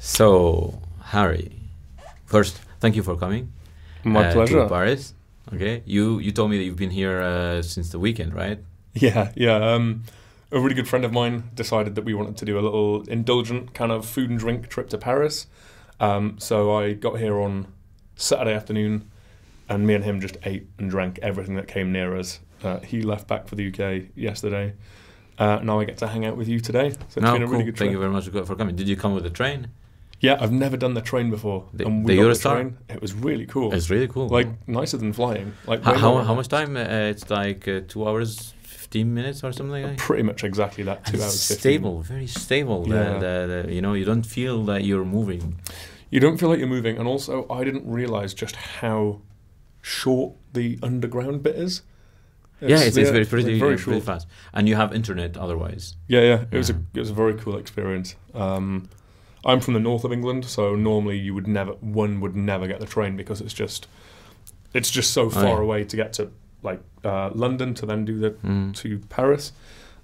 So, Harry, first, thank you for coming. My uh, pleasure. To Paris. Okay. You you told me that you've been here uh, since the weekend, right? Yeah, yeah. Um, a really good friend of mine decided that we wanted to do a little indulgent kind of food and drink trip to Paris. Um, so I got here on Saturday afternoon, and me and him just ate and drank everything that came near us. Uh, he left back for the UK yesterday. Uh, now I get to hang out with you today. So it's no, been a cool. really good trip. Thank you very much for coming. Did you come with a train? Yeah, I've never done the train before. The, and we the Eurostar? The train. It was really cool. It's really cool. Like nicer than flying. Like how, how, how, much time? Uh, it's like uh, two hours, fifteen minutes, or something. like Pretty much exactly that. Two hours. Stable, 15. very stable. Yeah. The, you know, you don't feel that you're moving. You don't feel like you're moving, and also I didn't realize just how short the underground bit is. It's, yeah, it's, yeah, it's very pretty, it's very pretty fast, and you have internet otherwise. Yeah, yeah, it yeah. was a it was a very cool experience. Um, I'm from the north of England, so normally you would never one would never get the train because it's just it's just so oh, far oh, yeah. away to get to like uh, London to then do the mm. to Paris.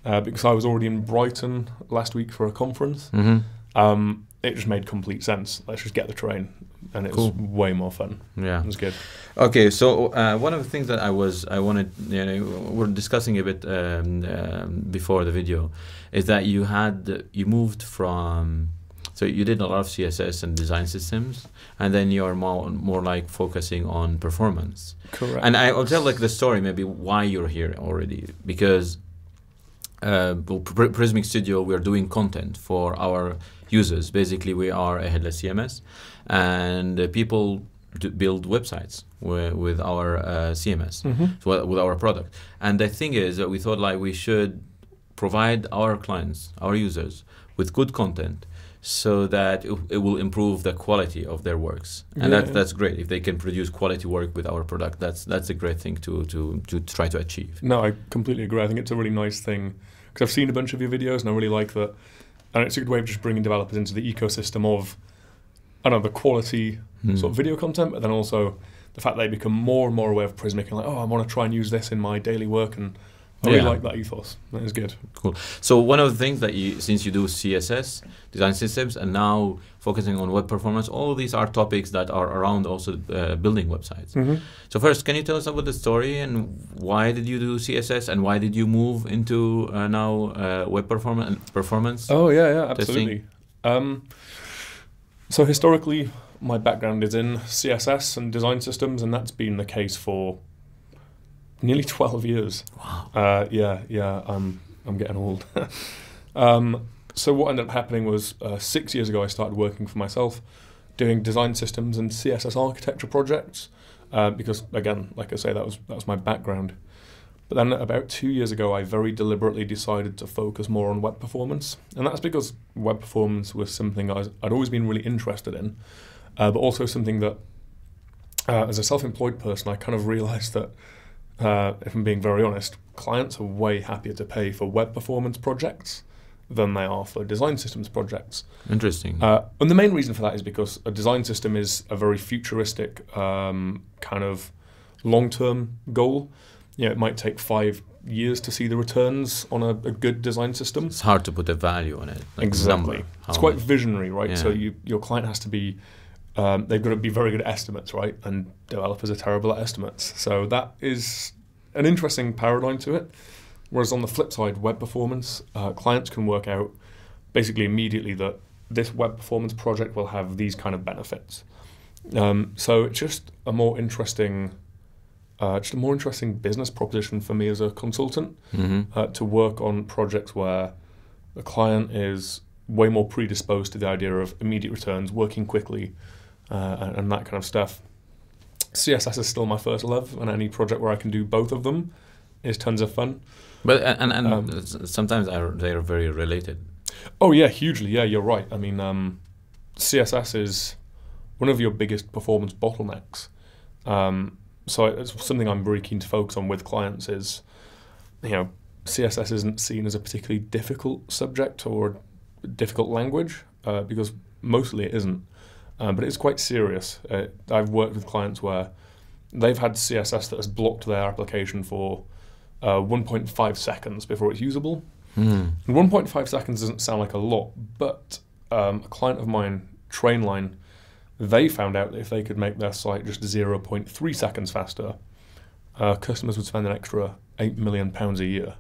Uh, because I was already in Brighton last week for a conference. Mm -hmm. um, it just made complete sense. Let's just get the train, and it cool. was way more fun. Yeah, it was good. Okay, so uh, one of the things that I was I wanted you know we're discussing a bit um, um, before the video is that you had you moved from so you did a lot of CSS and design systems, and then you are more more like focusing on performance. Correct. And I, will tell like the story maybe why you're here already because uh, Prismic Studio we are doing content for our users. Basically, we are a headless CMS, and uh, people build websites with, with our uh, CMS, mm -hmm. so uh, with our product. And the thing is that we thought like we should provide our clients, our users, with good content so that it, will improve the quality of their works. And yeah. that, that's great. If they can produce quality work with our product, that's that's a great thing to, to, to try to achieve. No, I completely agree. I think it's a really nice thing because I've seen a bunch of your videos and I really like that. And it's a good way of just bringing developers into the ecosystem of, I don't know, the quality mm. sort of video content, but then also the fact they become more and more aware of Prismic and like, oh, I want to try and use this in my daily work and I oh, really like that ethos. That is good. Cool. So one of the things that you, since you do CSS, design systems, and now focusing on web performance, all these are topics that are around also uh, building websites. Mm -hmm. So first, can you tell us about the story and why did you do CSS and why did you move into uh, now uh, web performance? Performance. Oh yeah, yeah, absolutely. Um, so historically, my background is in CSS and design systems, and that's been the case for nearly 12 years. Wow. Uh, yeah, yeah, I'm, I'm getting old. um, so what ended up happening was uh, six years ago I started working for myself, doing design systems and CSS architecture projects, uh, because again, like I say, that was that was my background. But then about two years ago, I very deliberately decided to focus more on web performance, and that's because web performance was something I would always been really interested in, uh, but also something that, uh, as a self-employed person, I kind of realized that uh, if I'm being very honest, clients are way happier to pay for web performance projects than they are for design systems projects. Interesting. Uh, and the main reason for that is because a design system is a very futuristic um, kind of long-term goal. You know, it might take five years to see the returns on a, a good design system. It's hard to put a value on it. Like exactly. it's quite much? visionary, right? Yeah. So you, your client has to be um, they've got to be very good at estimates, right? And developers are terrible at estimates. So that is an interesting paradigm to it. Whereas on the flip side, web performance, uh, clients can work out basically immediately that this web performance project will have these kind of benefits. Um, so it's just a more interesting, uh, just a more interesting business proposition for me as a consultant mm-hmm. uh, to work on projects where the client is way more predisposed to the idea of immediate returns, working quickly, uh, and that kind of stuff. CSS is still my first love, and any project where I can do both of them is tons of fun. But and and um, sometimes they are very related. Oh yeah, hugely. Yeah, you're right. I mean, um, CSS is one of your biggest performance bottlenecks. Um, so it's something I'm very keen to focus on with clients is, you know, CSS isn't seen as a particularly difficult subject or difficult language uh, because mostly it isn't. Um, but it's quite serious. Uh, I've worked with clients where they've had CSS that has blocked their application for uh, 1.5 seconds before it's usable. Mm. 1.5 seconds doesn't sound like a lot, but um, a client of mine, Trainline, they found out that if they could make their site just 0.3 seconds faster, uh, customers would spend an extra eight million pounds a year.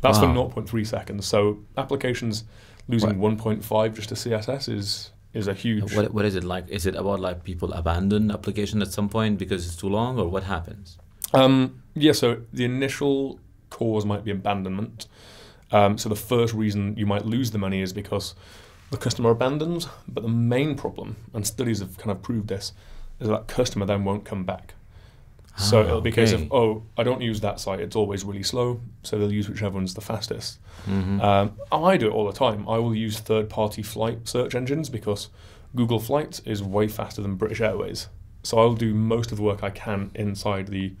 That's wow. for 0.3 seconds. So applications losing right. 1.5 just to CSS is is a huge. What, what is it like? Is it about like people abandon application at some point because it's too long, or what happens? Um, yeah, so the initial cause might be abandonment. Um, so the first reason you might lose the money is because the customer abandons. But the main problem, and studies have kind of proved this, is that customer then won't come back. So ah, it'll be okay. a case of, oh, I don't use that site. It's always really slow. So they'll use whichever one's the fastest. Mm-hmm. Um, I do it all the time. I will use third party flight search engines because Google Flights is way faster than British Airways. So I'll do most of the work I can inside the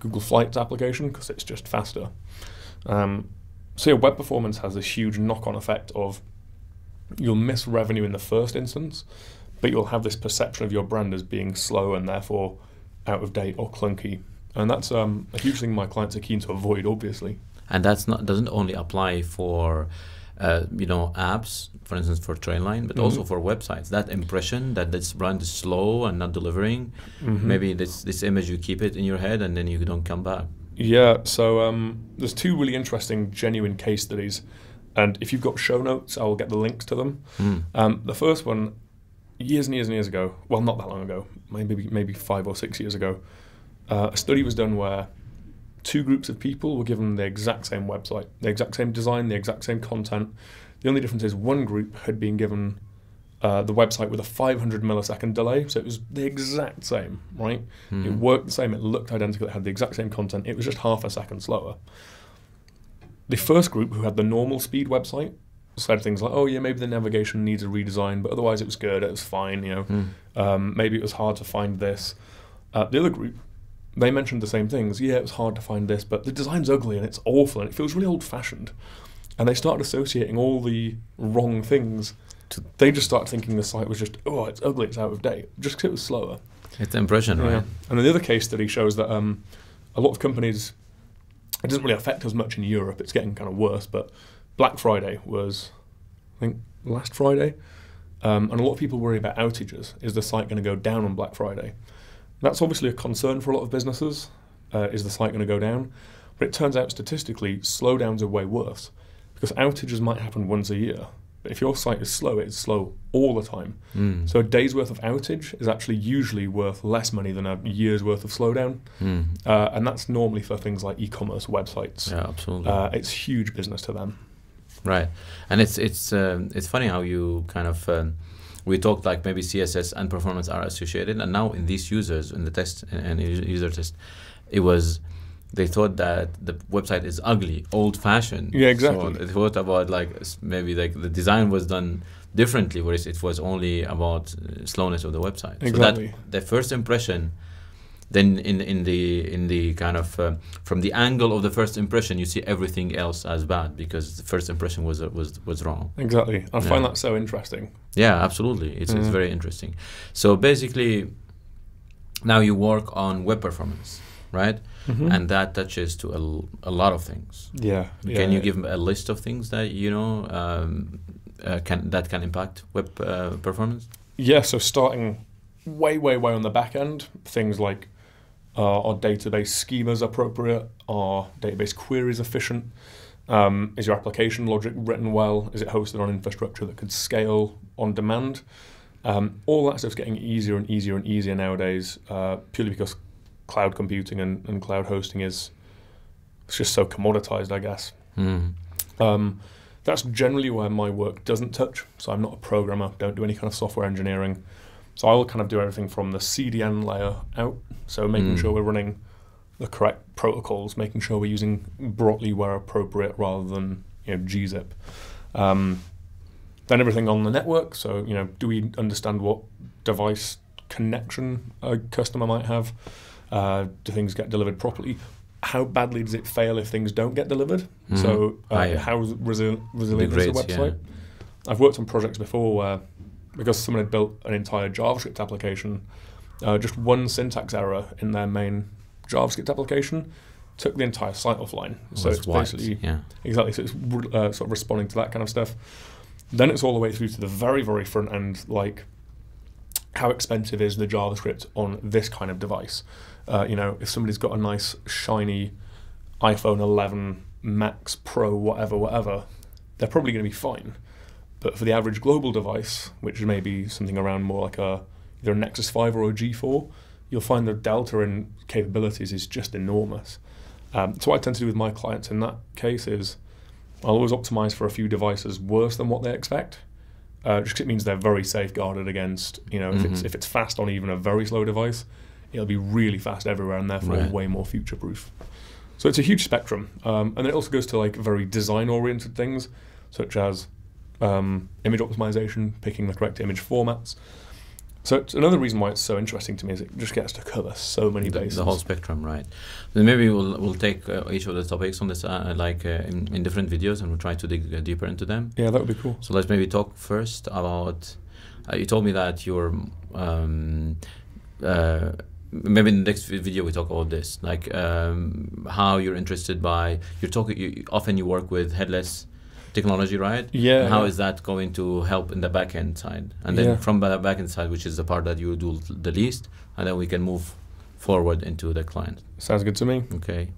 Google Flights application because it's just faster. Um, so yeah, web performance has this huge knock on effect of you'll miss revenue in the first instance, but you'll have this perception of your brand as being slow and therefore out of date or clunky. And that's um, a huge thing my clients are keen to avoid, obviously. And that's not doesn't only apply for uh, you know apps, for instance, for Trainline, but mm-hmm. also for websites. That impression that this brand is slow and not delivering. Mm-hmm. Maybe this this image you keep it in your head and then you don't come back. Yeah. So um, there's two really interesting, genuine case studies, and if you've got show notes, I will get the links to them. Mm. Um, the first one years and years and years ago, well, not that long ago, maybe maybe five or six years ago, uh, a study was done where two groups of people were given the exact same website, the exact same design, the exact same content. The only difference is one group had been given uh, the website with a 500 millisecond delay, so it was the exact same, right? Mm. It worked the same, it looked identical, it had the exact same content, it was just half a second slower. The first group who had the normal speed website side of things like, oh yeah, maybe the navigation needs a redesign, but otherwise it was good, it was fine, you know. Mm. Um, maybe it was hard to find this. Uh, the other group, they mentioned the same things. Yeah, it was hard to find this, but the design's ugly and it's awful and it feels really old fashioned. And they started associating all the wrong things. To they just started thinking the site was just, oh, it's ugly, it's out of date, just because it was slower. It's impression, yeah. right? And then the other case study shows that um, a lot of companies, it doesn't really affect us much in Europe, it's getting kind of worse, but Black Friday was, I think, last Friday. Um, and a lot of people worry about outages. Is the site going to go down on Black Friday? That's obviously a concern for a lot of businesses. Uh, is the site going to go down? But it turns out statistically, slowdowns are way worse because outages might happen once a year. But if your site is slow, it's slow all the time. Mm. So a day's worth of outage is actually usually worth less money than a year's worth of slowdown. Mm. Uh, and that's normally for things like e commerce websites. Yeah, absolutely. Uh, it's huge business to them. Right, and it's it's um, it's funny how you kind of um, we talked like maybe CSS and performance are associated, and now in these users in the test and user test, it was they thought that the website is ugly, old-fashioned. Yeah, exactly. So they thought about like maybe like the design was done differently, whereas it was only about uh, slowness of the website. Exactly. So that the first impression then in in the in the kind of uh, from the angle of the first impression, you see everything else as bad because the first impression was was was wrong. Exactly, I yeah. find that so interesting. Yeah, absolutely, it's it's mm. very interesting. So basically, now you work on web performance, right? Mm -hmm. And that touches to a, a lot of things. Yeah. Can yeah, you yeah. give a list of things that you know um, uh, can that can impact web uh, performance? Yeah. So starting way, way, way on the back end, things like are our database schemas appropriate? Are database queries efficient? Um, is your application logic written well? Is it hosted on infrastructure that could scale on demand? Um, all that stuff's getting easier and easier and easier nowadays, uh, purely because cloud computing and, and, cloud hosting is it's just so commoditized, I guess. Mm. Um, that's generally where my work doesn't touch. So I'm not a programmer, don't do any kind of software engineering. So I'll kind of do everything from the CDN layer out. So making mm. sure we're running the correct protocols, making sure we're using Brotli where appropriate rather than you know gzip. Um, then everything on the network. So you know, do we understand what device connection a customer might have? Uh, do things get delivered properly? How badly does it fail if things don't get delivered? Mm. So uh, oh, yeah. how resi resilient is the website? Yeah. I've worked on projects before where because someone had built an entire JavaScript application, uh, just one syntax error in their main JavaScript application took the entire site offline. Well, so it's basically yeah. exactly so it's uh, sort of responding to that kind of stuff. Then it's all the way through to the very very front end, like how expensive is the JavaScript on this kind of device? Uh, you know, if somebody's got a nice shiny iPhone 11 Max Pro, whatever, whatever, they're probably going to be fine. But for the average global device, which may be something around more like a either a Nexus 5 or a G4, you'll find the delta in capabilities is just enormous. Um, so what I tend to do with my clients in that case is I'll always optimize for a few devices worse than what they expect. Uh, just it means they're very safeguarded against, you know, mm -hmm. if, it's, mm-hmm. if it's fast on even a very slow device, it'll be really fast everywhere and therefore right. way more future proof. So it's a huge spectrum. Um, and it also goes to like very design oriented things, such as um, image optimization, picking the correct image formats. So it's another reason why it's so interesting to me is it just gets to cover so many the, bases. The whole spectrum, right? Then maybe we'll we'll take uh, each of the topics on this uh, like uh, in, in, different videos, and we'll try to dig uh, deeper into them. Yeah, that would be cool. So let's maybe talk first about. Uh, you told me that you Um, uh, maybe in the next video we talk about this, like um, how you're interested by you're talking. You, often you work with headless technology, right? Yeah. And how yeah. is that going to help in the back end side? And then yeah. from the back end side, which is the part that you do the least, and then we can move forward into the client. Sounds good to me. Okay.